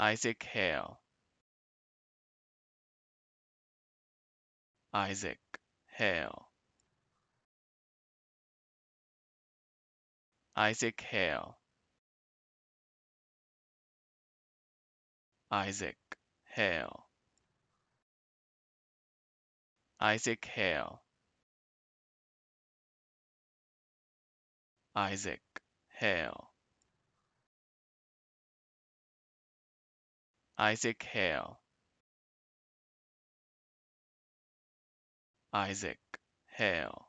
Isaac Hale Isaac Hale Isaac Hale Isaac Hale Isaac Hale Isaac Hale Isaac Hale Isaac Hale